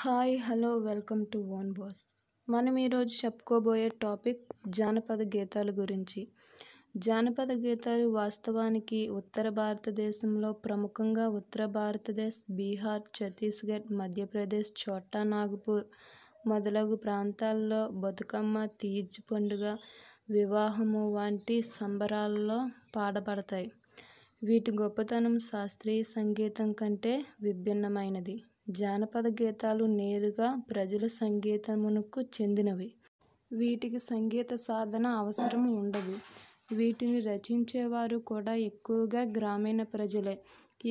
Hi hello welcome to own boss మనం ఈరోజు చెప్పుకోబోయే టాపిక్ జానపద గీతాల గురించి జానపద గీతాలు వాస్తవానికి ఉత్తర భారతదేశంలో ప్రముఖంగా ఉత్తర భారతదేశ్ బీహార్ ఛత్తీస్గఢ్ మధ్యప్రదేశ్ చోటా నాగపూర్ మొదలగు ప్రాంతాల్లో బతుకమ్మ తీజ్ పండుగ వివాహము వంటి సంబరాల్లో పాడబడతాయి వీటి గొప్పతనం శాస్త్రీయ సంగీతం కంటే విభిన్నమైనది జానపద గీతాలు నేరుగా ప్రజల సంగీతమునకు చెందినవి వీటికి సంగీత సాధన అవసరం ఉండదు వీటిని రచించేవారు కూడా ఎక్కువగా గ్రామీణ ప్రజలే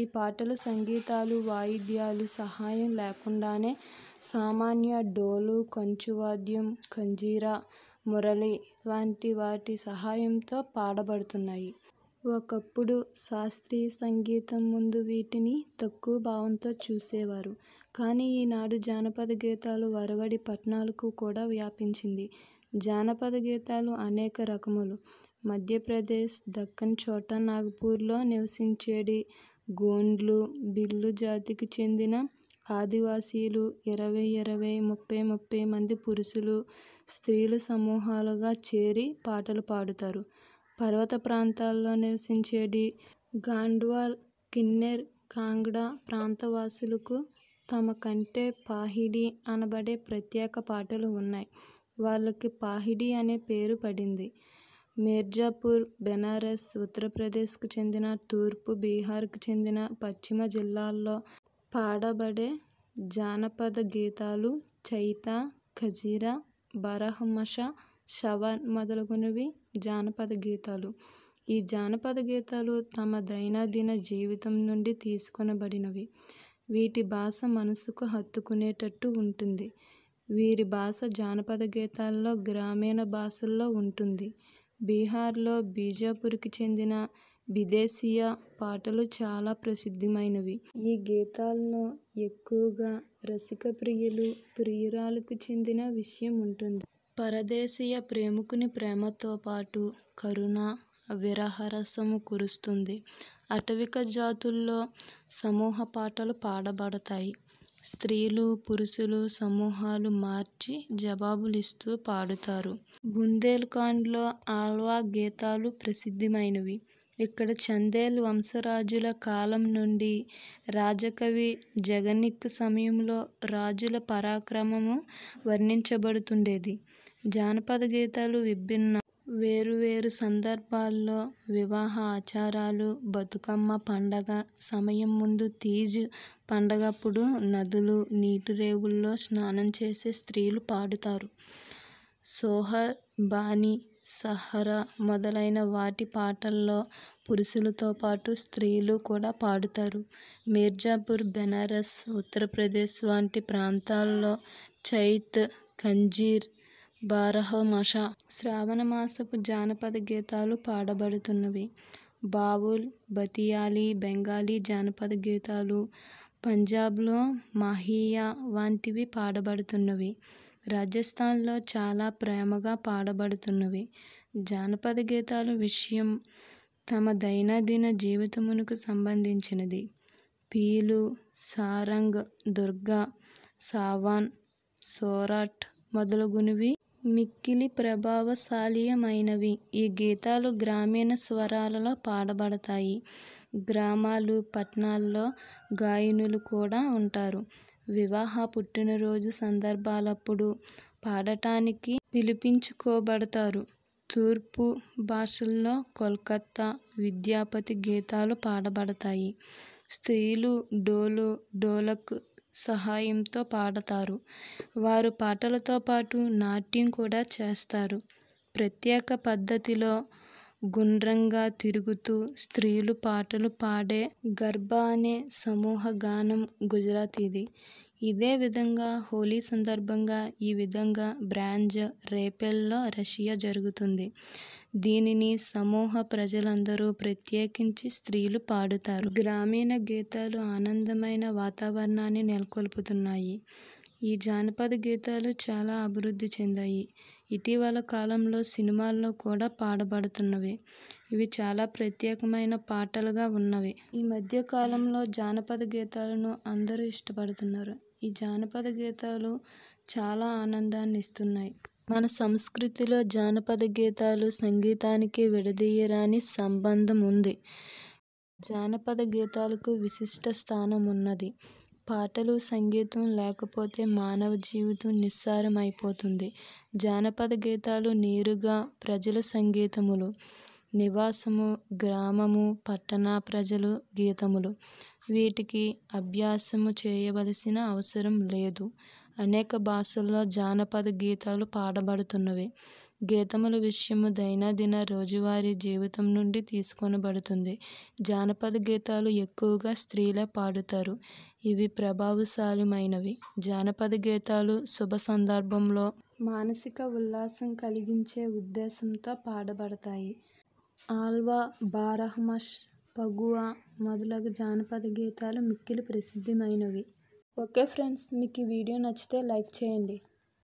ఈ పాటలు సంగీతాలు వాయిద్యాలు సహాయం లేకుండానే సామాన్య డోలు కంచువాద్యం కంజీరా మురళి వంటి వాటి సహాయంతో పాడబడుతున్నాయి ఒకప్పుడు శాస్త్రీయ సంగీతం ముందు వీటిని తక్కువ భావంతో చూసేవారు. కానీ ఈనాడు జానపద గీతాలు వరవడి పట్టణాలకు కూడా వ్యాపించింది. జానపద గీతాలు అనేక రకములు. మధ్యప్రదేశ్, దక్కన్, చోటా నాగపూర్లో నివసించేడి గోండ్లు, బిల్లు జాతికి చెందిన ఆదివాసీలు ఇరవై-ఇరవై, ముప్పై-ముప్పై మంది పురుషులు, స్త్రీలు సమూహాలుగా చేరి పాటలు పాడుతారు. పర్వత ప్రాంతాల్లో నివసించేటి గాండ్వాల్, కిన్నెర్, కాంగ్డా ప్రాంతవాసులకు తమ కంటే పాహిడి అనబడే ప్రత్యేక పాటలు ఉన్నాయి. వాళ్ళకి పాహిడి అనే పేరు పడింది. మిర్జాపూర్, బెనారస్, ఉత్తరప్రదేశ్కు చెందిన, తూర్పు బీహార్కు చెందిన, పశ్చిమ జిల్లాల్లో పాడబడే జానపద గీతాలు చైతా, ఖజీరా, బారహ్మషా శవ మొదలగునవి జానపద గీతాలు ఈ జానపద గీతాలు తమ దైనందిన జీవితం నుండి తీసుకొనబడినవి వీటి భాష మనసుకు హత్తుకునేటట్టు ఉంటుంది వీరి భాష జానపద గీతాల్లో గ్రామీణ భాషల్లో ఉంటుంది బీహార్లో బీజాపూర్కి చెందిన విదేశీయ పాటలు చాలా ప్రసిద్ధమైనవి ఈ గీతాల్లో ఎక్కువగా రసిక ప్రియులు ప్రియురాలకు చెందిన విషయం ఉంటుంది పరదేశీయ ప్రేమికుని ప్రేమతో పాటు కరుణ, విరహరసము కురుస్తుంది. అటవిక జాతుల్లో సమూహ పాటలు పాడబడతాయి. స్త్రీలు, పురుషులు సమూహాలు మార్చి జవాబులు ఇస్తూ పాడుతారు. బుందేల్ఖండ్లో ఆల్వా గీతాలు ప్రసిద్ధమైనవి. ఇక్కడ చందేల్ వంశరాజుల కాలం నుండి రాజకవి జగన్నిక్ సమయంలో రాజుల పరాక్రమము వర్ణించబడుతుండేది. జానపద గీతాలు విభిన్న వేరువేరు సందర్భాల్లో వివాహ ఆచారాలు బతుకమ్మ పండగ సమయం ముందు తీజ్ పండగప్పుడు నదులు నీటి రేవుల్లో స్నానం చేసే స్త్రీలు పాడుతారు సోహర్ బాణి సహరా మొదలైన వాటి పాటల్లో పురుషులతో పాటు స్త్రీలు కూడా పాడుతారు మీర్జాపూర్ బెనారస్ ఉత్తరప్రదేశ్ వంటి ప్రాంతాల్లో చైత్ కంజీర్ శ్రావణ శ్రావణమాసపు జానపద గీతాలు పాడబడుతున్నవి బావుల్ బతియాలి బెంగాలీ జానపద గీతాలు పంజాబ్లో మాహియా వంటివి పాడబడుతున్నవి రాజస్థాన్లో చాలా ప్రేమగా పాడబడుతున్నవి జానపద గీతాలు విషయం తమ దైనందిన జీవితమునకు సంబంధించినది పీలు సారంగ్ దుర్గా సావాన్ సోరాట్ మొదలగునవి మిక్కిలి ప్రభావశాలీయమైనవి ఈ గీతాలు గ్రామీణ స్వరాలలో పాడబడతాయి గ్రామాలు పట్టణాల్లో గాయనులు కూడా ఉంటారు వివాహ పుట్టినరోజు సందర్భాలప్పుడు పాడటానికి పిలిపించుకోబడతారు తూర్పు భాషల్లో కోల్కత్తా విద్యాపతి గీతాలు పాడబడతాయి స్త్రీలు డోలు డోలక్ సహాయంతో పాడతారు వారు పాటలతో పాటు నాట్యం కూడా చేస్తారు ప్రత్యేక పద్ధతిలో గుండ్రంగా తిరుగుతూ స్త్రీలు పాటలు పాడే గర్భ అనే సమూహ గానం గుజరాతీది ఇదే విధంగా హోలీ సందర్భంగా ఈ విధంగా బ్రాంజ్ రేపెల్లో రషియా జరుగుతుంది దీనిని సమూహ ప్రజలందరూ ప్రత్యేకించి స్త్రీలు పాడుతారు గ్రామీణ గీతాలు ఆనందమైన వాతావరణాన్ని నెలకొల్పుతున్నాయి ఈ జానపద గీతాలు చాలా అభివృద్ధి చెందాయి ఇటీవల కాలంలో సినిమాల్లో కూడా పాడబడుతున్నవి ఇవి చాలా ప్రత్యేకమైన పాటలుగా ఉన్నవి ఈ మధ్య కాలంలో జానపద గీతాలను అందరూ ఇష్టపడుతున్నారు ఈ జానపద గీతాలు చాలా ఆనందాన్ని ఇస్తున్నాయి మన సంస్కృతిలో జానపద గీతాలు సంగీతానికి విడదీయరాని సంబంధం ఉంది జానపద గీతాలకు విశిష్ట స్థానం ఉన్నది పాటలు సంగీతం లేకపోతే మానవ జీవితం నిస్సారం అయిపోతుంది జానపద గీతాలు నేరుగా ప్రజల సంగీతములు నివాసము గ్రామము పట్టణ ప్రజలు గీతములు వీటికి అభ్యాసము చేయవలసిన అవసరం లేదు అనేక భాషల్లో జానపద గీతాలు పాడబడుతున్నవి గీతముల విషయము దైనందిన రోజువారీ జీవితం నుండి తీసుకొనబడుతుంది జానపద గీతాలు ఎక్కువగా స్త్రీలే పాడుతారు ఇవి ప్రభావశాలిమైనవి జానపద గీతాలు శుభ సందర్భంలో మానసిక ఉల్లాసం కలిగించే ఉద్దేశంతో పాడబడతాయి ఆల్వా బారహమష్ పగువా మొదలగు జానపద గీతాలు మిక్కిలి ప్రసిద్ధమైనవి ఓకే ఫ్రెండ్స్ మీకు ఈ వీడియో నచ్చితే లైక్ చేయండి